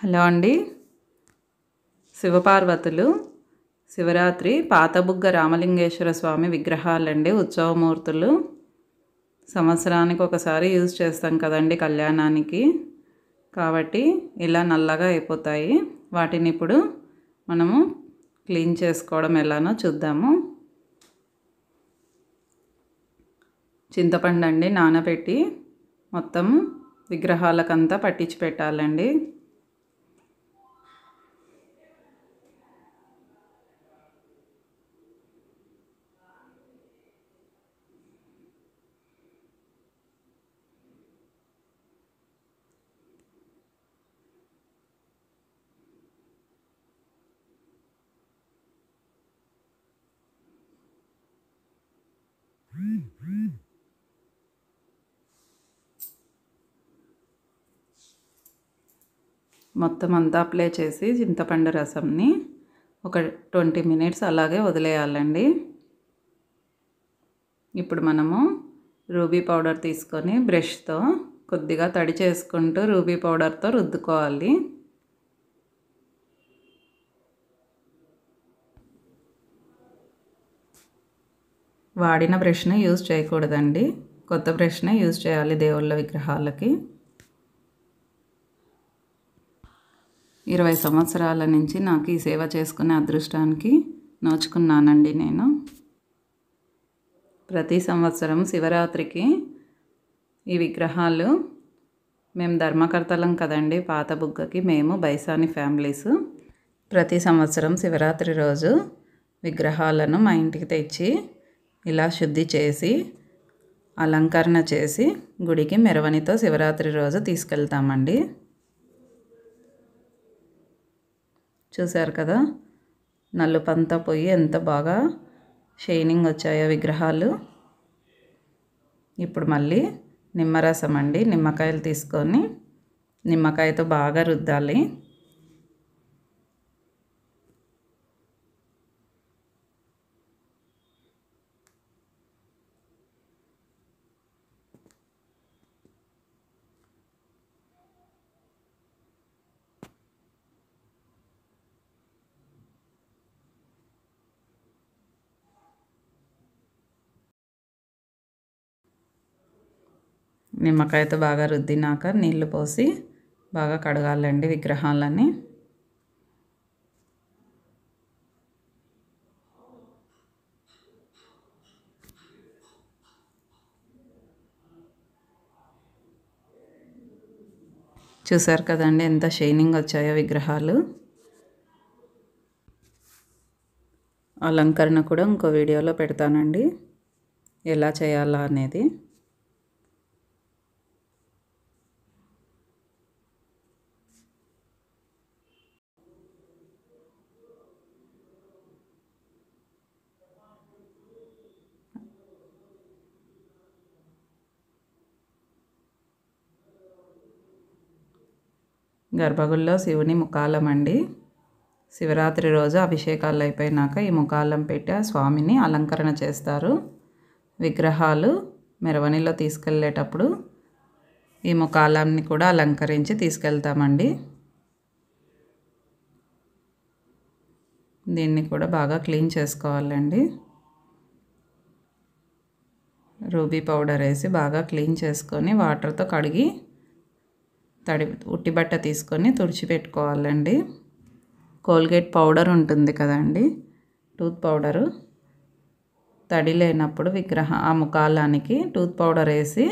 hello అండి శివపార్వతులు శివరాత్రి పాతబుగ్గ రామలింగేశ్వర స్వామి విగ్రహాలండి ఉత్సవమూర్తులు సంవత్సరానికి ఒకసారి యూజ్ చేస్తాం కదండి కళ్యాణానికి కాబట్టి ఇలా నల్లగా అయిపోతాయి వాటిని ఇప్పుడు మనము క్లీన్ చేసుకోవడం ఎలానో చూద్దాము చింతపండు అండి నానబెట్టి మొత్తం విగ్రహాలకంతా పట్టించి పెట్టాలండి మొత్తం అంతా అప్లై చేసి చింతపండు రసంని ఒక ట్వంటీ మినిట్స్ అలాగే వదిలేయాలండి ఇప్పుడు మనము రూబీ పౌడర్ తీసుకొని బ్రష్తో కొద్దిగా తడి చేసుకుంటూ రూబీ పౌడర్తో రుద్దుకోవాలి వాడిన బ్రష్ని యూజ్ చేయకూడదండి కొత్త బ్రష్నే యూజ్ చేయాలి దేవుళ్ళ విగ్రహాలకి ఇరవై సంవత్సరాల నుంచి నాకు ఈ సేవ చేసుకునే అదృష్టానికి నోచుకున్నానండి నేను ప్రతి సంవత్సరం శివరాత్రికి ఈ విగ్రహాలు మేము ధర్మకర్తలం కదండి పాత బుగ్గకి మేము బైసాని ఫ్యామిలీస్ ప్రతి సంవత్సరం శివరాత్రి రోజు విగ్రహాలను మా ఇంటికి తెచ్చి ఇలా శుద్ధి చేసి అలంకరణ చేసి గుడికి మెరవనితో శివరాత్రి రోజు తీసుకెళ్తామండి చూశారు కదా నలుపంతా పోయి ఎంత బాగా షైనింగ్ వచ్చాయో విగ్రహాలు ఇప్పుడు మళ్ళీ నిమ్మరసం అండి నిమ్మకాయలు తీసుకొని నిమ్మకాయతో బాగా రుద్దాలి నిమ్మకాయతో బాగా రుద్దినాక నీళ్లు పోసి బాగా కడగాలండి విగ్రహాలని చూసారు కదండి ఎంత షైనింగ్ వచ్చాయో విగ్రహాలు అలంకరణ కూడా ఇంకో వీడియోలో పెడతానండి ఎలా చేయాలా అనేది గర్భగుడిలో శివుని ముఖాలం అండి శివరాత్రి రోజు అభిషేకాలు అయిపోయినాక ఈ ముఖాలం పెట్టి ఆ స్వామిని అలంకరణ చేస్తారు విగ్రహాలు మెరవణిలో తీసుకెళ్ళేటప్పుడు ఈ ముఖాలాన్ని కూడా అలంకరించి తీసుకెళ్తామండి దీన్ని కూడా బాగా క్లీన్ చేసుకోవాలండి రూబీ పౌడర్ వేసి బాగా క్లీన్ చేసుకొని వాటర్తో కడిగి తడి ఉట్టి బట్ట తీసుకొని తుడిచిపెట్టుకోవాలండి కోల్గేట్ పౌడర్ ఉంటుంది కదండి టూత్ పౌడరు తడి లేనప్పుడు విగ్రహ ఆ ముఖాలానికి టూత్ పౌడర్ వేసి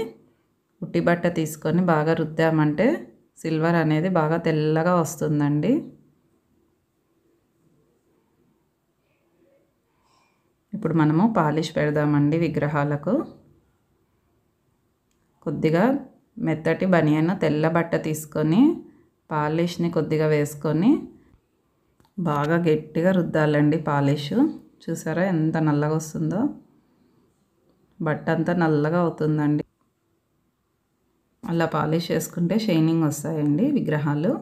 ఉట్టి బట్ట తీసుకొని బాగా రుద్దామంటే సిల్వర్ అనేది బాగా తెల్లగా వస్తుందండి ఇప్పుడు మనము పాలిష్ పెడదామండి విగ్రహాలకు కొద్దిగా మెత్తటి బనియన్ తెల్ల బట్ట తీసుకొని పాలిష్ని కొద్దిగా వేసుకొని బాగా గట్టిగా రుద్దాలండి పాలిష్ చూసారా ఎంత నల్లగా వస్తుందో బట్ట అంతా నల్లగా అవుతుందండి అలా పాలిష్ చేసుకుంటే షైనింగ్ వస్తాయండి విగ్రహాలు